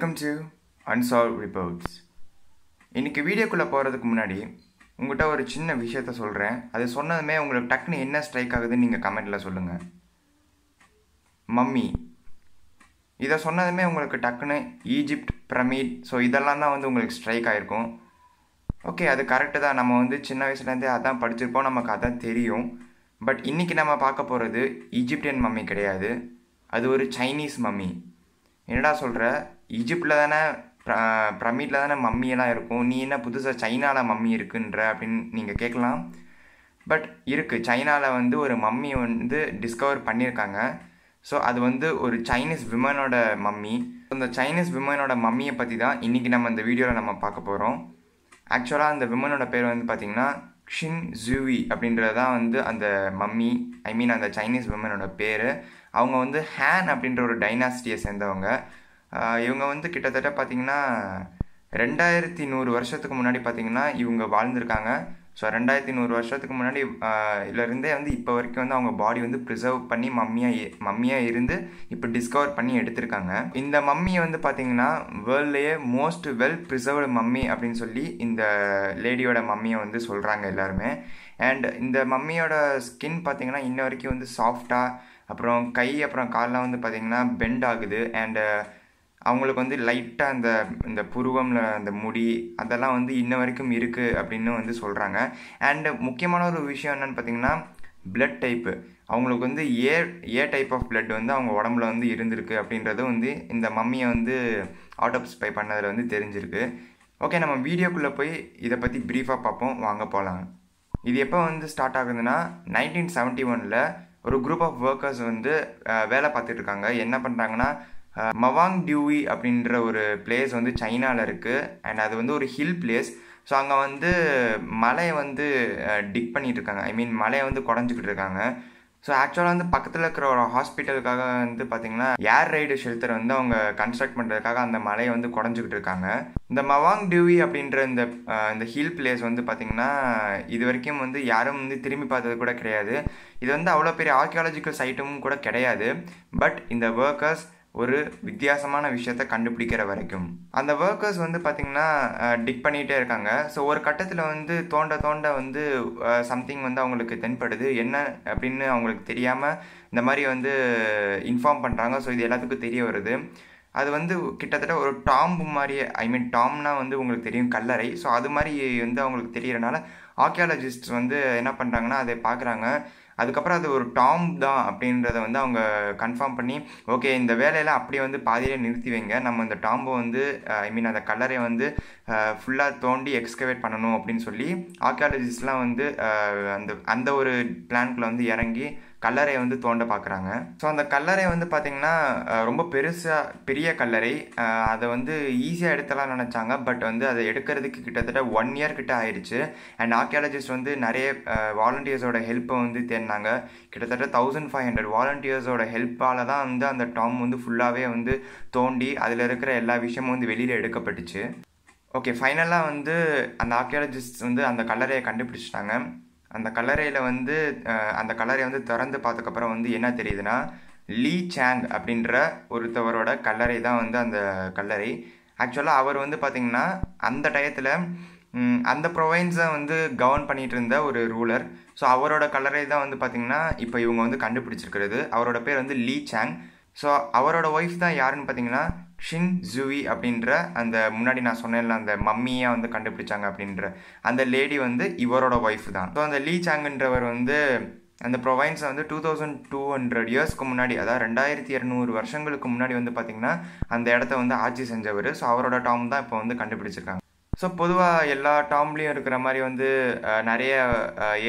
welcome to unsolved reports இன்றைக்கி வீடியோக்குள்ளே போகிறதுக்கு முன்னாடி உங்கள்கிட்ட ஒரு சின்ன விஷயத்த சொல்கிறேன் அது சொன்னதுமே உங்களுக்கு டக்குன்னு என்ன ஸ்ட்ரைக் ஆகுதுன்னு நீங்கள் கமெண்ட்டில் சொல்லுங்கள் மம்மி இதை சொன்னதுமே உங்களுக்கு டக்குன்னு ஈஜிப்ட் பிரமிட் ஸோ இதெல்லாம் தான் வந்து உங்களுக்கு ஸ்ட்ரைக் ஆகிருக்கும் ஓகே அது கரெக்டு தான் நம்ம வந்து சின்ன வயசுலேருந்தே அதான் படிச்சிருப்போம் நமக்கு அதான் தெரியும் பட் இன்றைக்கி நம்ம பார்க்க போகிறது ஈஜிப்டியன் மம்மி கிடையாது அது ஒரு சைனீஸ் மம்மி என்னடா சொல்கிற ஈஜிப்டில் தானே பிரமிடில் தானே மம்மியெல்லாம் இருக்கும் நீ என்ன புதுசாக சைனாவில் மம்மி இருக்குன்ற அப்படின்னு நீங்கள் கேட்கலாம் பட் இருக்குது சைனாவில் வந்து ஒரு மம்மி வந்து டிஸ்கவர் பண்ணியிருக்காங்க ஸோ அது வந்து ஒரு சைனீஸ் விமனோட மம்மி அந்த சைனீஸ் விமனோட மம்மியை பற்றி தான் இன்றைக்கி நம்ம இந்த வீடியோவில் நம்ம பார்க்க போகிறோம் ஆக்சுவலாக அந்த விமனோட பேர் வந்து பார்த்திங்கன்னா க்ஷின் ஜூவி அப்படின்றது தான் வந்து அந்த மம்மி ஐ மீன் அந்த சைனீஸ் விமனோட பேர் அவங்க வந்து ஹேன் அப்படின்ற ஒரு டைனாசிட்டியை சேர்ந்தவங்க இவங்க வந்து கிட்டத்தட்ட பார்த்திங்கன்னா ரெண்டாயிரத்தி நூறு வருஷத்துக்கு முன்னாடி பார்த்திங்கன்னா இவங்க வாழ்ந்திருக்காங்க ஸோ ரெண்டாயிரத்தி நூறு வருஷத்துக்கு முன்னாடி இதுலேருந்தே வந்து இப்போ வரைக்கும் வந்து அவங்க பாடி வந்து ப்ரிசர்வ் பண்ணி மம்மியாக மம்மியாக இருந்து இப்போ டிஸ்கவர் பண்ணி எடுத்திருக்காங்க இந்த மம்மியை வந்து பார்த்தீங்கன்னா வேர்ல்ட்லேயே மோஸ்ட் வெல் ப்ரிசர்வ்டு மம்மி அப்படின்னு சொல்லி இந்த லேடியோட மம்மியை வந்து சொல்கிறாங்க எல்லாருமே அண்ட் இந்த மம்மியோட ஸ்கின் பார்த்திங்கன்னா இன்ன வரைக்கும் வந்து சாஃப்டாக அப்புறம் கை அப்புறம் கால்லாம் வந்து பார்த்திங்கன்னா பெண்ட் ஆகுது அண்டு அவங்களுக்கு வந்து லைட்டாக அந்த இந்த புருவமில் அந்த முடி அதெல்லாம் வந்து இன்ன வரைக்கும் இருக்குது அப்படின்னு வந்து சொல்கிறாங்க அண்டு முக்கியமான ஒரு விஷயம் என்னென்னு பார்த்திங்கன்னா பிளட் டைப்பு அவங்களுக்கு வந்து A A type of blood வந்து அவங்க உடம்புல வந்து இருந்திருக்கு அப்படின்றதும் வந்து இந்த மம்மியை வந்து ஆட்டோப்ஸ்பை பண்ணதில் வந்து தெரிஞ்சிருக்கு ஓகே நம்ம வீடியோக்குள்ளே போய் இதை பற்றி ப்ரீஃபாக பார்ப்போம் வாங்க போகலாம் இது எப்போ வந்து ஸ்டார்ட் ஆகுதுன்னா நைன்டீன் செவன்ட்டி ஒனில் ஒரு குரூப் ஆஃப் ஒர்க்கர்ஸ் வந்து வேலை பார்த்துட்டு இருக்காங்க என்ன பண்ணுறாங்கன்னா மவாங் டியூவி அப்படின்ற ஒரு பிளேஸ் வந்து சைனாவில் இருக்குது அண்ட் அது வந்து ஒரு ஹில் பிளேஸ் ஸோ அங்கே வந்து மலையை வந்து டிக் பண்ணிகிட்டு இருக்காங்க ஐ மீன் மலையை வந்து குறைஞ்சிக்கிட்டு இருக்காங்க ஸோ ஆக்சுவலாக வந்து பக்கத்தில் இருக்கிற ஒரு ஹாஸ்பிட்டலுக்காக வந்து பார்த்திங்கன்னா ஏர் ரைடு ஷெல்டர் வந்து அவங்க கன்ஸ்ட்ரக்ட் பண்ணுறதுக்காக அந்த மலையை வந்து குறைஞ்சிக்கிட்டு இருக்காங்க இந்த மவாங் டியூவி அப்படின்ற இந்த இந்த ஹில் பிளேஸ் வந்து பார்த்திங்கன்னா இது வரைக்கும் வந்து யாரும் வந்து திரும்பி பார்த்தது கூட கிடையாது இது வந்து அவ்வளோ பெரிய ஆர்கியாலஜிக்கல் சைட்டும் கூட கிடையாது பட் இந்த ஒர்க்கர்ஸ் ஒரு வித்தியாசமான விஷயத்த கண்டுபிடிக்கிற வரைக்கும் அந்த ஒர்க்கர்ஸ் வந்து பார்த்திங்கன்னா டிக் பண்ணிகிட்டே இருக்காங்க ஸோ ஒரு கட்டத்தில் வந்து தோண்ட தோண்ட வந்து சம்திங் வந்து அவங்களுக்கு தென்படுது என்ன அப்படின்னு அவங்களுக்கு தெரியாமல் இந்த மாதிரி வந்து இன்ஃபார்ம் பண்ணுறாங்க ஸோ இது எல்லாத்துக்கும் தெரிய வருது அது வந்து கிட்டத்தட்ட ஒரு டாம் மாதிரி ஐ மீன் டாம்னா வந்து உங்களுக்கு தெரியும் கல்லறை ஸோ அது மாதிரி வந்து அவங்களுக்கு தெரியறனால ஆர்கியாலஜிஸ்ட் வந்து என்ன பண்ணுறாங்கன்னா அதை பார்க்குறாங்க அதுக்கப்புறம் அது ஒரு டாம் தான் அப்படின்றத வந்து அவங்க கன்ஃபார்ம் பண்ணி ஓகே இந்த வேலையில் அப்படியே வந்து பாதியிலே நிறுத்தி வைங்க நம்ம இந்த டாம்பை வந்து ஐ மீன் அந்த கலரை வந்து ஃபுல்லாக தோண்டி எக்ஸ்கவேட் பண்ணணும் அப்படின்னு சொல்லி ஆர்கியாலஜிஸ்ட்லாம் வந்து அந்த அந்த ஒரு பிளான்குள்ளே வந்து இறங்கி கல்லறை வந்து தோண்ட பார்க்குறாங்க ஸோ அந்த கல்லறை வந்து பார்த்தீங்கன்னா ரொம்ப பெருசாக பெரிய கல்லறை அதை வந்து ஈஸியாக எடுத்தலாம் நினச்சாங்க பட் வந்து அதை எடுக்கிறதுக்கு கிட்டத்தட்ட ஒன் இயர் கிட்ட ஆயிடுச்சு அண்ட் ஆர்கியாலஜிஸ்ட் வந்து நிறைய வாலண்டியர்ஸோட ஹெல்ப்பை வந்து தேடினாங்க கிட்டத்தட்ட தௌசண்ட் ஃபைவ் ஹண்ட்ரட் வாலண்டியர்ஸோட ஹெல்ப்பால் தான் வந்து அந்த டாம் வந்து ஃபுல்லாகவே வந்து தோண்டி அதில் இருக்கிற எல்லா விஷயமும் வந்து வெளியில் எடுக்கப்பட்டுச்சு ஓகே ஃபைனலாக வந்து அந்த ஆர்கியாலஜிஸ்ட் வந்து அந்த கல்லறையை கண்டுபிடிச்சிட்டாங்க அந்த கல்லறையில் வந்து அந்த கல்லறையை வந்து திறந்து பார்த்ததுக்கப்புறம் வந்து என்ன தெரியுதுன்னா லீ சாங் அப்படின்ற ஒருத்தவரோட கல்லறை தான் வந்து அந்த கல்லறை ஆக்சுவலாக அவர் வந்து பார்த்திங்கன்னா அந்த டயத்தில் அந்த ப்ரொவைன்ஸை வந்து கவர்ன் பண்ணிகிட்டு இருந்த ஒரு ரூலர் ஸோ அவரோட கல்லறை தான் வந்து பார்த்திங்கன்னா இப்போ இவங்க வந்து கண்டுபிடிச்சிருக்கிறது அவரோட பேர் வந்து லீ சாங் ஸோ அவரோட ஒய்ஃப் தான் யாருன்னு பார்த்தீங்கன்னா ஷின் ஜூவி அப்படின்ற அந்த முன்னாடி நான் சொன்னேன்ல அந்த மம்மியை வந்து கண்டுபிடிச்சாங்க அப்படின்ற அந்த லேடி வந்து இவரோட ஒய்ஃப் தான் ஸோ அந்த லீ சாங்குன்றவர் வந்து அந்த ப்ரொவைன்ஸை வந்து டூ தௌசண்ட் டூ ஹண்ட்ரட் இயர்ஸ்க்கு முன்னாடி அதாவது ரெண்டாயிரத்தி இரநூறு வருஷங்களுக்கு முன்னாடி வந்து பார்த்திங்கன்னா அந்த இடத்த வந்து ஆட்சி செஞ்சவர் ஸோ அவரோட டாம் தான் இப்போ வந்து கண்டுபிடிச்சிருக்காங்க ஸோ பொதுவாக எல்லா டாம்லேயும் இருக்கிற மாதிரி வந்து நிறைய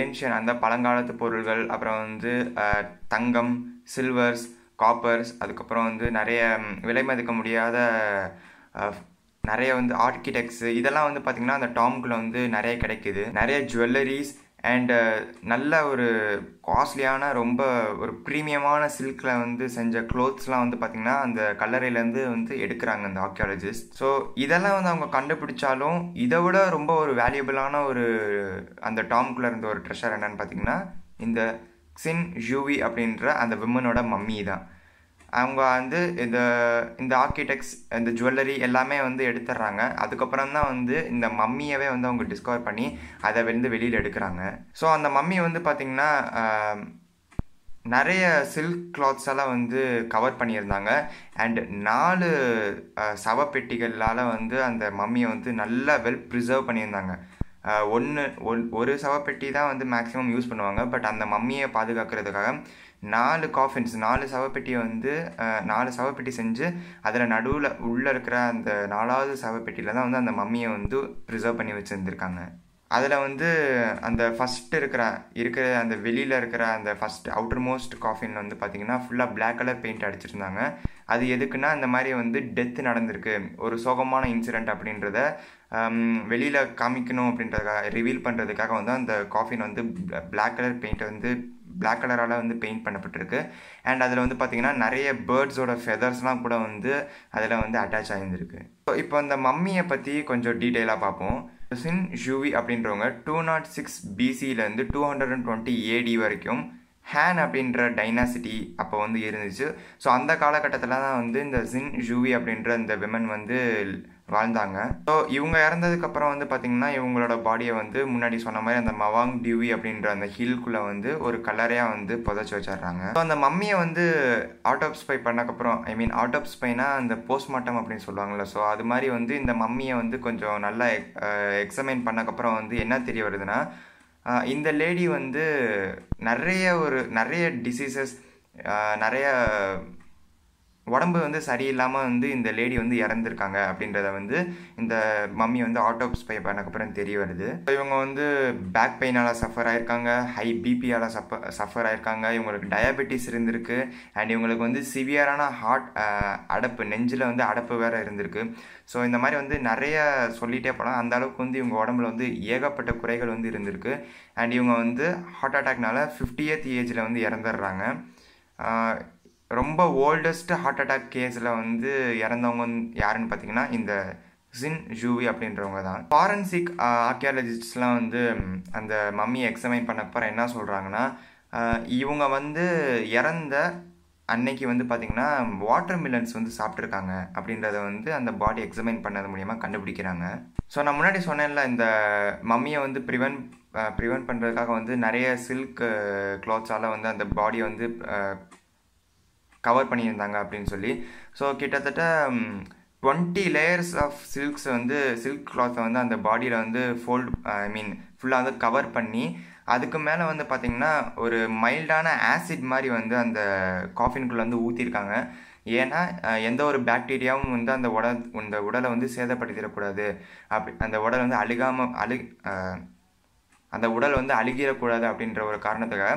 ஏன்ஷியன் அந்த பழங்காலத்து பொருள்கள் அப்புறம் வந்து தங்கம் சில்வர்ஸ் காப்பர்ஸ் அதுக்கப்புறம் வந்து நிறைய விலை மதிக்க முடியாத நிறைய வந்து ஆர்கிடெக்ட்ஸு இதெல்லாம் வந்து பார்த்திங்கன்னா அந்த டாம்கில் வந்து நிறைய கிடைக்கிது நிறைய ஜுவல்லரிஸ் அண்டு நல்ல ஒரு காஸ்ட்லியான ரொம்ப ஒரு ப்ரீமியமான சில்கில் வந்து செஞ்ச க்ளோத்ஸ்லாம் வந்து பார்த்திங்கன்னா அந்த கல்லறையிலேருந்து வந்து எடுக்கிறாங்க அந்த ஆர்கியாலஜிஸ்ட் ஸோ இதெல்லாம் வந்து அவங்க கண்டுபிடிச்சாலும் இதை விட ரொம்ப ஒரு வேல்யூபிளான ஒரு அந்த டாம்குள்ளே இருந்த ஒரு ட்ரெஷர் என்னென்னு பார்த்திங்கன்னா இந்த சின் ஜூவி அப்படின்ற அந்த விமனோட மம்மி தான் அவங்க வந்து இந்த இந்த ஆர்கிடெக்ட்ஸ் இந்த ஜுவல்லரி எல்லாமே வந்து எடுத்துடுறாங்க அதுக்கப்புறம் தான் வந்து இந்த மம்மியவே வந்து அவங்க டிஸ்கவர் பண்ணி அதை வந்து வெளியில் எடுக்கிறாங்க ஸோ அந்த மம்மி வந்து பார்த்திங்கன்னா நிறைய சில்க் கிளாத்ஸ் எல்லாம் வந்து கவர் பண்ணியிருந்தாங்க அண்ட் நாலு சவப்பெட்டிகளால் வந்து அந்த மம்மியை வந்து நல்லா வெல் ப்ரிசர்வ் பண்ணியிருந்தாங்க ஒன்று ஒன் ஒரு சவப்பெட்டி தான் வந்து மேக்ஸிமம் யூஸ் பண்ணுவாங்க பட் அந்த மம்மியை பாதுகாக்கிறதுக்காக நாலு காஃபின்ஸ் நாலு சவப்பெட்டியை வந்து நாலு சவப்பெட்டி செஞ்சு அதில் நடுவில் உள்ளே இருக்கிற அந்த நாலாவது சவப்பெட்டியில் தான் வந்து அந்த மம்மியை வந்து ப்ரிசர்வ் பண்ணி வச்சுருந்துருக்காங்க அதில் வந்து அந்த ஃபஸ்ட் இருக்கிற இருக்கிற அந்த வெளியில் இருக்கிற அந்த ஃபஸ்ட் அவுட்டர் மோஸ்ட் காஃபின் வந்து பார்த்திங்கன்னா ஃபுல்லாக பிளாக் கலர் பெயிண்ட் அடிச்சிருந்தாங்க அது எதுக்குன்னா இந்த மாதிரி வந்து டெத்து நடந்திருக்கு ஒரு சோகமான இன்சிடெண்ட் அப்படின்றத வெளியில் காமிக்கணும் அப்படின்றதுக்காக ரிவீல் பண்ணுறதுக்காக வந்து அந்த காஃபின் வந்து பிளாக் கலர் பெயிண்ட்டை வந்து பிளாக் கலரால் வந்து பெயிண்ட் பண்ணப்பட்டிருக்கு அண்ட் அதில் வந்து பார்த்திங்கன்னா நிறைய பேர்ட்ஸோட ஃபெதர்ஸ்லாம் கூட வந்து அதில் வந்து அட்டாச் ஆகியிருந்திருக்கு இப்போ அந்த மம்மியை பற்றி கொஞ்சம் டீட்டெயிலாக பார்ப்போம் சின் ஜூவி அப்படின்றவங்க டூ நாட் சிக்ஸ் பிசியிலேருந்து two hundred and twenty AD வரைக்கும் ஹேன் அப்படின்ற டைனாசிட்டி அப்போ வந்து இருந்துச்சு ஸோ அந்த காலகட்டத்தில் தான் வந்து இந்த ஜின் ஜூவி அப்படின்ற இந்த விமன் வந்து வாழ்ந்தாங்க ஸோ இவங்க இறந்ததுக்கப்புறம் வந்து பார்த்திங்கன்னா இவங்களோட பாடியை வந்து முன்னாடி சொன்ன மாதிரி அந்த மவாங் டியூவி அப்படின்ற அந்த ஹில்குள்ளே வந்து ஒரு கலரையாக வந்து புதைச்சி வச்சிடுறாங்க ஸோ அந்த மம்மியை வந்து ஆட்டோப்ஸ்பை பண்ணக்கப்புறம் ஐ மீன் ஆட்டோப்ஸ்பைனா அந்த போஸ்ட்மார்ட்டம் அப்படின்னு சொல்லுவாங்கள்ல ஸோ அது மாதிரி வந்து இந்த மம்மியை வந்து கொஞ்சம் நல்லா எக்ஸமைன் பண்ணக்கப்புறம் வந்து என்ன தெரிய வருதுன்னா இந்த லேடி வந்து நிறைய ஒரு நிறைய டிசீசஸ் நிறைய உடம்பு வந்து சரியில்லாமல் வந்து இந்த லேடி வந்து இறந்துருக்காங்க அப்படின்றத வந்து இந்த மம்மி வந்து ஆட்டோப்ஸ் பை பண்ணக்கப்புறம் தெரிய வருது இவங்க வந்து பேக் பெயினால் சஃபர் ஆயிருக்காங்க ஹை பிபியால் சஃபர் சஃபர் ஆகிருக்காங்க இவங்களுக்கு டயபெட்டிஸ் இருந்திருக்கு அண்ட் இவங்களுக்கு வந்து சிவியரான ஹார்ட் அடப்பு நெஞ்சில் வந்து அடப்பு வேறு இருந்திருக்கு ஸோ இந்த மாதிரி வந்து நிறைய சொல்லிகிட்டே போனால் அந்த அளவுக்கு வந்து இவங்க உடம்புல வந்து ஏகப்பட்ட குறைகள் வந்து இருந்திருக்கு அண்ட் இவங்க வந்து ஹார்ட் அட்டாக்னால ஃபிஃப்டியத் ஏஜில் வந்து இறந்துடுறாங்க ரொம்ப ஓல்டஸ்ட் ஹார்ட் அட்டாக் கேஸில் வந்து இறந்தவங்க யாருன்னு பார்த்தீங்கன்னா இந்த ஜின் ஜூவி அப்படின்றவங்க தான் ஃபாரன்சிக் ஆர்கியாலஜிஸ்ட்லாம் வந்து அந்த மம்மியை எக்ஸமைன் பண்ணப்புறம் என்ன சொல்கிறாங்கன்னா இவங்க வந்து இறந்த அன்னைக்கு வந்து பார்த்திங்கன்னா வாட்டர் மில்லன்ஸ் வந்து சாப்பிட்ருக்காங்க அப்படின்றத வந்து அந்த பாடி எக்ஸமைன் பண்ணது மூலிமா கண்டுபிடிக்கிறாங்க ஸோ நான் முன்னாடி சொன்னேன்ல இந்த மம்மியை வந்து ப்ரிவென்ட் ப்ரிவென்ட் பண்ணுறதுக்காக வந்து நிறைய சில்க் க்ளாத்ஸால் வந்து அந்த பாடியை வந்து கவர் பண்ணியிருந்தாங்க அப்படின்னு சொல்லி ஸோ கிட்டத்தட்ட டுவெண்ட்டி லேயர்ஸ் ஆஃப் சில்க்ஸ் வந்து சில்க் கிளாத்தை வந்து அந்த பாடியில் வந்து ஃபோல்ட் ஐ மீன் ஃபுல்லாக வந்து கவர் பண்ணி அதுக்கு மேலே வந்து பார்த்திங்கன்னா ஒரு மைல்டான ஆசிட் மாதிரி வந்து அந்த காஃபின்குள்ளே வந்து ஊற்றிருக்காங்க ஏன்னா எந்த ஒரு பாக்டீரியாவும் வந்து அந்த உடல் அந்த உடலை வந்து சேதப்படுத்திடக்கூடாது அப்படி அந்த உடல் வந்து அழுகாமல் அழு அந்த உடல் வந்து அழுகிடக்கூடாது அப்படின்ற ஒரு காரணத்துக்காக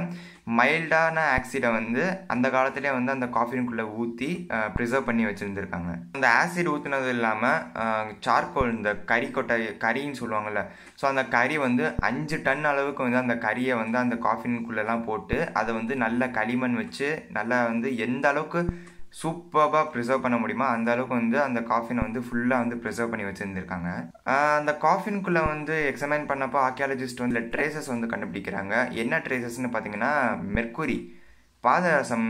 மைல்டான ஆக்சிடை வந்து அந்த காலத்திலே வந்து அந்த காஃபினுக்குள்ளே ஊற்றி ப்ரிசர்வ் பண்ணி வச்சுருந்துருக்காங்க அந்த ஆசிட் ஊற்றுனது இல்லாமல் சார்கோல் இந்த கறி கொட்டை கறின்னு சொல்லுவாங்கள்ல ஸோ அந்த கறி வந்து அஞ்சு டன் அளவுக்கு வந்து அந்த கறியை வந்து அந்த காஃபினுக்குள்ளெல்லாம் போட்டு அதை வந்து நல்ல களிமண் வச்சு நல்லா வந்து எந்த அளவுக்கு சூப்பராக ப்ரிசர்வ் பண்ண முடியுமா அந்த அளவுக்கு வந்து அந்த காஃபினை வந்து ஃபுல்லாக வந்து ப்ரிசர்வ் பண்ணி வச்சுருந்துருக்காங்க அந்த காஃபின்குள்ளே வந்து எக்ஸமைன் பண்ணப்போ ஆர்கியாலஜிஸ்ட் வந்து ட்ரேசஸ் வந்து கண்டுபிடிக்கிறாங்க என்ன ட்ரேசஸ்ன்னு பார்த்தீங்கன்னா மெர்குரி பாதரசம்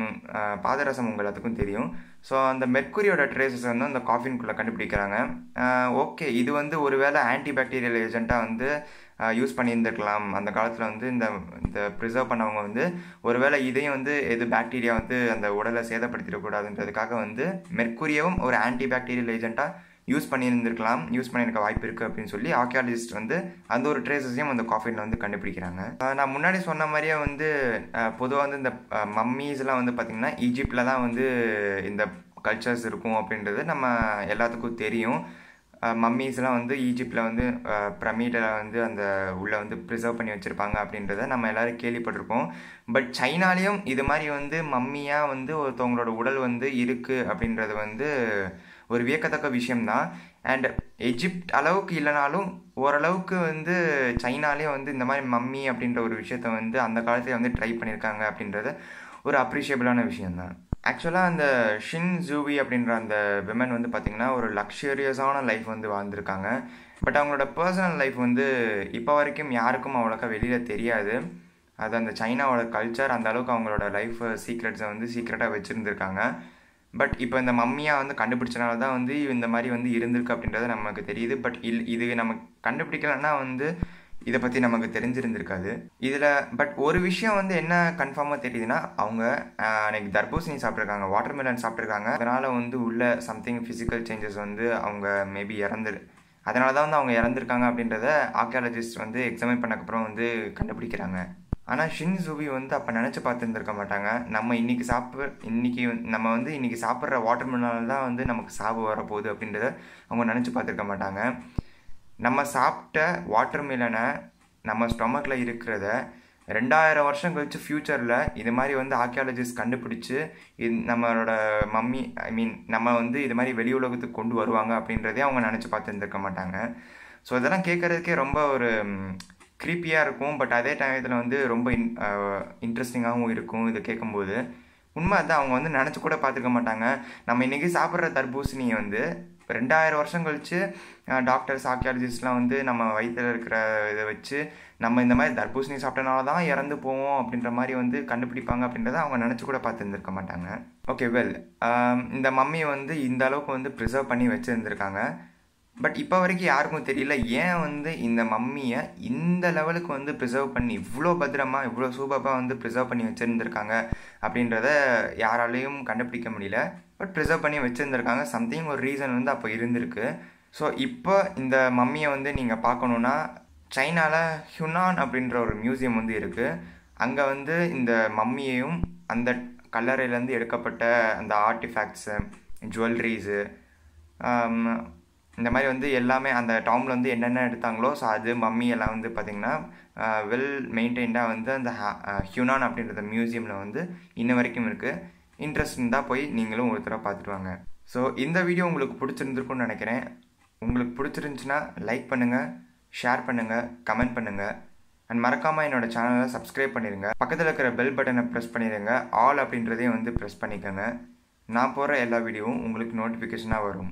பாதரசம் உங்களுக்கும் தெரியும் ஸோ அந்த மெர்குரியோட ட்ரேசஸ் வந்து அந்த காஃபின்குள்ளே கண்டுபிடிக்கிறாங்க ஓகே இது வந்து ஒருவேளை ஆன்டிபாக்டீரியல் ஏஜெண்ட்டாக வந்து யூஸ் பண்ணியிருந்துருக்கலாம் அந்த காலத்தில் வந்து இந்த இந்த ப்ரிசர்வ் பண்ணவங்க வந்து ஒருவேளை இதையும் வந்து எது பாக்டீரியா வந்து அந்த உடலை சேதப்படுத்திடக்கூடாதுன்றதுக்காக வந்து மெர்க்குரியவும் ஒரு ஆன்டி பாக்டீரியல் ஏஜெண்ட்டாக யூஸ் பண்ணியிருந்திருக்கலாம் யூஸ் பண்ணியிருக்க வாய்ப்பு இருக்குது அப்படின்னு சொல்லி ஆர்கியாலஜிஸ்ட் வந்து அந்த ஒரு ட்ரேசஸையும் அந்த காஃபினில் வந்து கண்டுபிடிக்கிறாங்க நான் முன்னாடி சொன்ன மாதிரியே வந்து பொதுவாக வந்து இந்த மம்மீஸ்லாம் வந்து பார்த்திங்கன்னா ஈஜிப்டில் தான் வந்து இந்த கல்ச்சர்ஸ் இருக்கும் அப்படின்றது நம்ம எல்லாத்துக்கும் தெரியும் மம்மிஸ்லாம் வந்து ஈஜிப்டில் வந்து பிரமிடில் வந்து அந்த உள்ளே வந்து ப்ரிசர்வ் பண்ணி வச்சுருப்பாங்க அப்படின்றத நம்ம எல்லோரும் கேள்விப்பட்டிருப்போம் பட் சைனாலேயும் இது மாதிரி வந்து மம்மியாக வந்து ஒருத்தவங்களோட உடல் வந்து இருக்குது அப்படின்றது வந்து ஒரு வியக்கத்தக்க விஷயம்தான் அண்ட் எஜிப்ட் அளவுக்கு இல்லைனாலும் ஓரளவுக்கு வந்து சைனாலேயே வந்து இந்த மாதிரி மம்மி அப்படின்ற ஒரு விஷயத்த வந்து அந்த காலத்தில் வந்து ட்ரை பண்ணியிருக்காங்க அப்படின்றது ஒரு அப்ரிஷியபிளான விஷயம்தான் ஆக்சுவலாக அந்த ஷின் ஜூவி அப்படின்ற அந்த விமன் வந்து பார்த்திங்கன்னா ஒரு லக்ஸுரியஸான லைஃப் வந்து வாழ்ந்திருக்காங்க பட் அவங்களோட பர்சனல் லைஃப் வந்து இப்போ வரைக்கும் யாருக்கும் அவ்வளோக்கா வெளியில் தெரியாது அது அந்த சைனாவோட கல்ச்சர் அந்த அளவுக்கு அவங்களோட லைஃப் சீக்ரெட்ஸை வந்து சீக்ரெட்டாக வச்சுருந்துருக்காங்க பட் இப்போ இந்த மம்மியாக வந்து கண்டுபிடிச்சனால தான் வந்து இந்த மாதிரி வந்து இருந்திருக்கு அப்படின்றது நமக்கு தெரியுது பட் இல் இது நம்ம கண்டுபிடிக்கலன்னா வந்து இதை பற்றி நமக்கு தெரிஞ்சிருந்திருக்காது இதில் பட் ஒரு விஷயம் வந்து என்ன கன்ஃபார்மாக தெரியுதுன்னா அவங்க அன்னைக்கு தர்பூசணி சாப்பிட்ருக்காங்க வாட்டர் மெலன் சாப்பிட்ருக்காங்க அதனால் வந்து உள்ள சம்திங் ஃபிசிக்கல் சேஞ்சஸ் வந்து அவங்க மேபி இறந்துரு அதனால தான் வந்து அவங்க இறந்துருக்காங்க அப்படின்றத ஆர்கியாலஜிஸ்ட் வந்து எக்ஸாமின் பண்ணக்கப்புறம் வந்து கண்டுபிடிக்கிறாங்க ஆனால் ஷின் ஜூவி வந்து அப்போ நினச்சி பார்த்துருந்துருக்க மாட்டாங்க நம்ம இன்றைக்கி சாப்பிட்ற இன்றைக்கி நம்ம வந்து இன்றைக்கி சாப்பிட்ற வாட்டர் தான் வந்து நமக்கு சாவு வரப்போகுது அப்படின்றத அவங்க நினச்சி பார்த்துருக்க மாட்டாங்க நம்ம சாப்பிட்ட வாட்டர் மிலனை நம்ம ஸ்டொமக்கில் இருக்கிறத ரெண்டாயிரம் வருஷம் கழித்து ஃப்யூச்சரில் இது மாதிரி வந்து ஆர்கியாலஜிஸ்ட் கண்டுபிடிச்சி இது நம்மளோட மம்மி ஐ மீன் நம்ம வந்து இது மாதிரி வெளி உலகத்துக்கு கொண்டு வருவாங்க அப்படின்றதே அவங்க நினச்சி பார்த்துருந்துருக்க மாட்டாங்க ஸோ இதெல்லாம் கேட்குறதுக்கே ரொம்ப ஒரு க்ரீப்பியாக இருக்கும் பட் அதே டைத்தில் வந்து ரொம்ப இன் இன்ட்ரெஸ்டிங்காகவும் இருக்கும் இதை கேட்கும்போது உண்மை அதான் அவங்க வந்து நினச்சி கூட பார்த்துக்க மாட்டாங்க நம்ம இன்றைக்கி சாப்பிட்ற தர்பூசணியை வந்து இப்போ ரெண்டாயிரம் வருஷம் கழித்து டாக்டர்ஸ் சாக்கியாலஜிஸ்ட்லாம் வந்து நம்ம வயிற்றில் இருக்கிற இதை வச்சு நம்ம இந்த மாதிரி தர்பூசணி சாப்பிட்டனால தான் இறந்து போவோம் அப்படின்ற மாதிரி வந்து கண்டுபிடிப்பாங்க அப்படின்றத அவங்க நினச்சி கூட பார்த்துருந்துருக்க மாட்டாங்க ஓகே வெல் இந்த மம்மியை வந்து இந்த அளவுக்கு வந்து ப்ரிசர்வ் பண்ணி வச்சுருந்துருக்காங்க பட் இப்போ வரைக்கும் யாருக்கும் தெரியல ஏன் வந்து இந்த மம்மியை இந்த லெவலுக்கு வந்து ப்ரிசர்வ் பண்ணி இவ்வளோ பத்திரமாக இவ்வளோ சூப்பராக வந்து ப்ரிசர்வ் பண்ணி வச்சுருந்துருக்காங்க அப்படின்றத யாராலையும் கண்டுபிடிக்க முடியல பட் ப்ரிசர்வ் பண்ணி வச்சுருந்துருக்காங்க சம்திங் ஒரு ரீசன் வந்து அப்போ இருந்திருக்கு ஸோ இப்போ இந்த மம்மியை வந்து நீங்கள் பார்க்கணுன்னா சைனாவில் ஹியூனான் அப்படின்ற ஒரு மியூசியம் வந்து இருக்குது அங்கே வந்து இந்த மம்மியையும் அந்த கல்லறையிலேருந்து எடுக்கப்பட்ட அந்த ஆர்டிஃபேக்ட்ஸு ஜுவல்லரிஸு இந்த மாதிரி வந்து எல்லாமே அந்த டாமில் வந்து என்னென்ன எடுத்தாங்களோ ஸோ அது மம்மி எல்லாம் வந்து பார்த்திங்கன்னா வெல் மெயின்டைன்டாக வந்து அந்த ஹியூனான் அப்படின்றத மியூசியமில் வந்து இன்ன வரைக்கும் இருக்குது இன்ட்ரெஸ்ட் இருந்தால் போய் நீங்களும் ஒரு தடவை பார்த்துட்டு வாங்க ஸோ இந்த வீடியோ உங்களுக்கு பிடிச்சிருந்துருக்குன்னு நினைக்கிறேன் உங்களுக்கு பிடிச்சிருந்துச்சுன்னா லைக் பண்ணுங்கள் ஷேர் பண்ணுங்கள் கமெண்ட் பண்ணுங்கள் அண்ட் மறக்காமல் என்னோடய சேனலை சப்ஸ்கிரைப் பண்ணிடுங்க பக்கத்தில் இருக்கிற பெல் பட்டனை ப்ரெஸ் பண்ணிடுங்க ஆல் அப்படின்றதையும் வந்து ப்ரெஸ் பண்ணிக்கோங்க நான் போகிற எல்லா வீடியோவும் உங்களுக்கு நோட்டிஃபிகேஷனாக வரும்